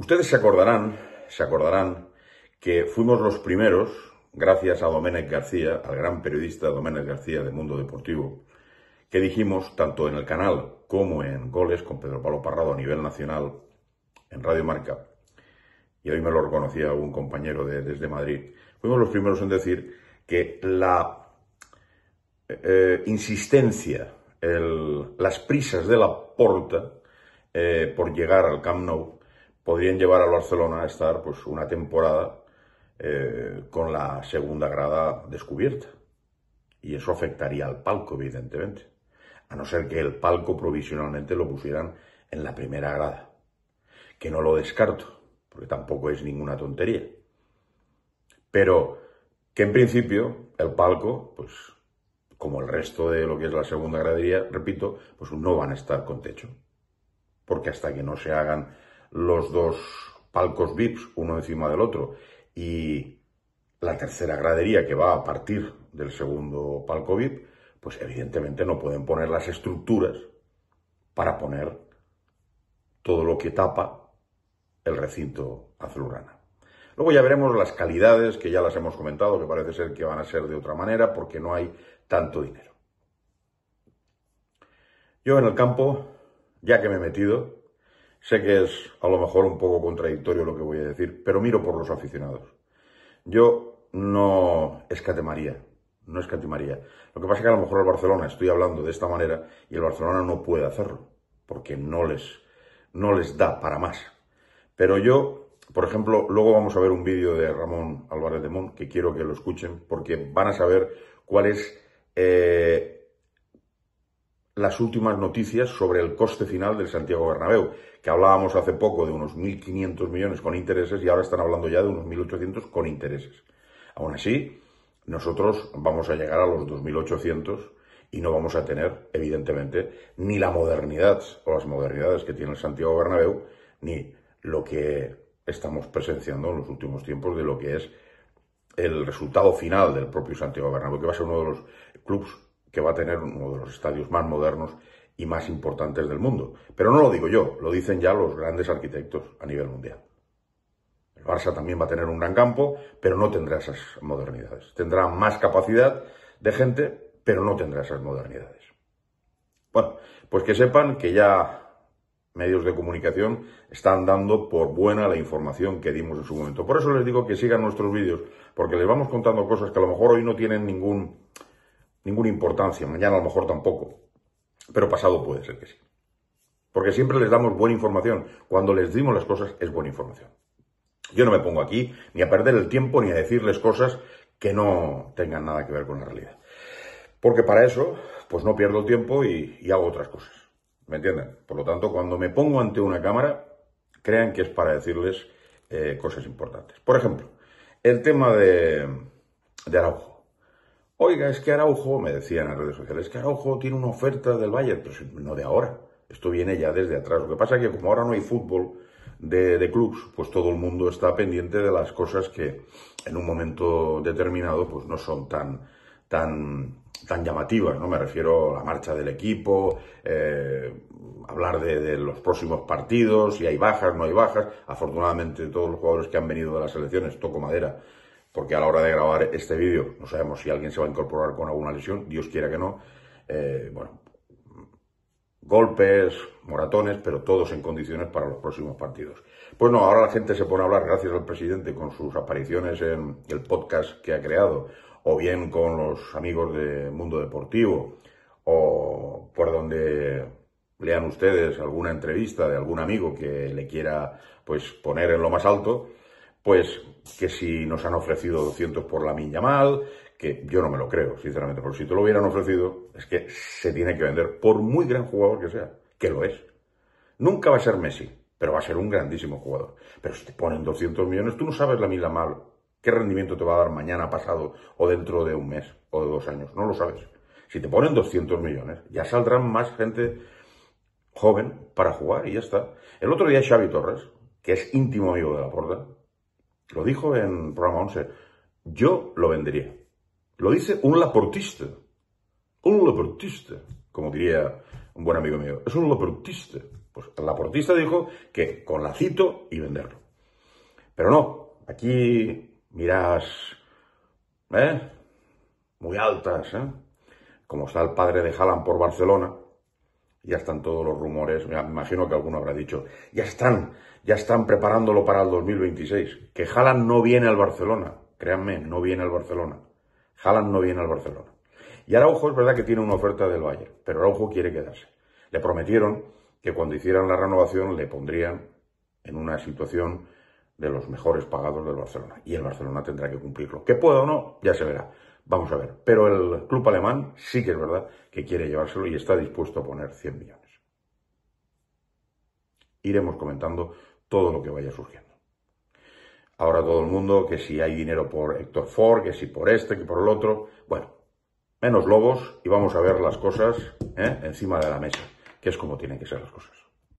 Ustedes se acordarán, se acordarán que fuimos los primeros, gracias a Doménez García, al gran periodista Doménez García de Mundo Deportivo, que dijimos, tanto en el canal como en Goles con Pedro Pablo Parrado a nivel nacional, en Radio Marca, y hoy me lo reconocía un compañero de, desde Madrid, fuimos los primeros en decir que la eh, insistencia, las prisas de la porta eh, por llegar al Camp Nou podrían llevar al Barcelona a estar pues, una temporada eh, con la segunda grada descubierta. Y eso afectaría al palco, evidentemente. A no ser que el palco provisionalmente lo pusieran en la primera grada. Que no lo descarto, porque tampoco es ninguna tontería. Pero que en principio el palco, pues como el resto de lo que es la segunda gradería, repito, pues no van a estar con techo. Porque hasta que no se hagan los dos palcos VIPs uno encima del otro y la tercera gradería que va a partir del segundo palco VIP, pues evidentemente no pueden poner las estructuras para poner todo lo que tapa el recinto azulurana. Luego ya veremos las calidades, que ya las hemos comentado, que parece ser que van a ser de otra manera porque no hay tanto dinero. Yo en el campo, ya que me he metido, Sé que es a lo mejor un poco contradictorio lo que voy a decir, pero miro por los aficionados. Yo no escatemaría, no escatimaría. Lo que pasa es que a lo mejor el Barcelona, estoy hablando de esta manera, y el Barcelona no puede hacerlo, porque no les, no les da para más. Pero yo, por ejemplo, luego vamos a ver un vídeo de Ramón Álvarez de Mon, que quiero que lo escuchen, porque van a saber cuál es eh, las últimas noticias sobre el coste final del Santiago Bernabéu, que hablábamos hace poco de unos 1.500 millones con intereses y ahora están hablando ya de unos 1.800 con intereses. Aún así, nosotros vamos a llegar a los 2.800 y no vamos a tener, evidentemente, ni la modernidad o las modernidades que tiene el Santiago Bernabéu, ni lo que estamos presenciando en los últimos tiempos de lo que es el resultado final del propio Santiago Bernabéu, que va a ser uno de los clubes que va a tener uno de los estadios más modernos y más importantes del mundo. Pero no lo digo yo, lo dicen ya los grandes arquitectos a nivel mundial. El Barça también va a tener un gran campo, pero no tendrá esas modernidades. Tendrá más capacidad de gente, pero no tendrá esas modernidades. Bueno, pues que sepan que ya medios de comunicación están dando por buena la información que dimos en su momento. Por eso les digo que sigan nuestros vídeos, porque les vamos contando cosas que a lo mejor hoy no tienen ningún ninguna importancia, mañana a lo mejor tampoco, pero pasado puede ser que sí. Porque siempre les damos buena información, cuando les dimos las cosas es buena información. Yo no me pongo aquí ni a perder el tiempo ni a decirles cosas que no tengan nada que ver con la realidad. Porque para eso, pues no pierdo el tiempo y, hago otras cosas. ¿Me entienden? Por lo tanto, cuando me pongo ante una cámara, crean que es para decirles eh, cosas importantes. Por ejemplo, el tema de, de Araujo. Oiga, es que Araujo, me decían en las redes sociales, es que Araujo tiene una oferta del Bayern, pero no de ahora. Esto viene ya desde atrás. Lo que pasa es que como ahora no hay fútbol de, clubs, pues todo el mundo está pendiente de las cosas que en un momento determinado pues no son tan, tan, tan llamativas, ¿no? Me refiero a la marcha del equipo, eh, hablar de, de, los próximos partidos, si hay bajas, no hay bajas. Afortunadamente todos los jugadores que han venido de las elecciones, toco madera, porque a la hora de grabar este vídeo no sabemos si alguien se va a incorporar con alguna lesión, Dios quiera que no, eh, bueno, golpes, moratones, pero todos en condiciones para los próximos partidos. Pues no, ahora la gente se pone a hablar, gracias al presidente, con sus apariciones en el podcast que ha creado, o bien con los amigos de Mundo Deportivo, o por donde lean ustedes alguna entrevista de algún amigo que le quiera pues poner en lo más alto, pues que si nos han ofrecido 200 por la mal, que yo no me lo creo, sinceramente, pero si te lo hubieran ofrecido, es que se tiene que vender, por muy gran jugador que sea, que lo es. Nunca va a ser Messi, pero va a ser un grandísimo jugador. Pero si te ponen 200 millones, tú no sabes la mal, qué rendimiento te va a dar mañana, pasado, o dentro de un mes, o de dos años, no lo sabes. Si te ponen 200 millones, ya saldrán más gente joven para jugar y ya está. El otro día Xavi Torres, que es íntimo amigo de la Porta, lo dijo en programa 11. Yo lo vendería. Lo dice un laportista. Un laportista, como diría un buen amigo mío. Es un laportista. Pues el laportista dijo que con lacito y venderlo. Pero no, aquí miras, ¿eh? Muy altas, ¿eh? Como está el padre de Haaland por Barcelona, ya están todos los rumores, me imagino que alguno habrá dicho, ya están, ya están preparándolo para el 2026. Que Jalan no viene al Barcelona, créanme, no viene al Barcelona. Jalan no viene al Barcelona. Y Araujo es verdad que tiene una oferta del Bayern, pero Araujo quiere quedarse. Le prometieron que cuando hicieran la renovación le pondrían en una situación de los mejores pagados del Barcelona. Y el Barcelona tendrá que cumplirlo. Que pueda o no, ya se verá. Vamos a ver, pero el club alemán sí que es verdad que quiere llevárselo y está dispuesto a poner 100 millones. Iremos comentando todo lo que vaya surgiendo. Ahora todo el mundo que si hay dinero por Héctor Ford, que si por este, que por el otro. Bueno, menos lobos y vamos a ver las cosas ¿eh? encima de la mesa, que es como tienen que ser las cosas.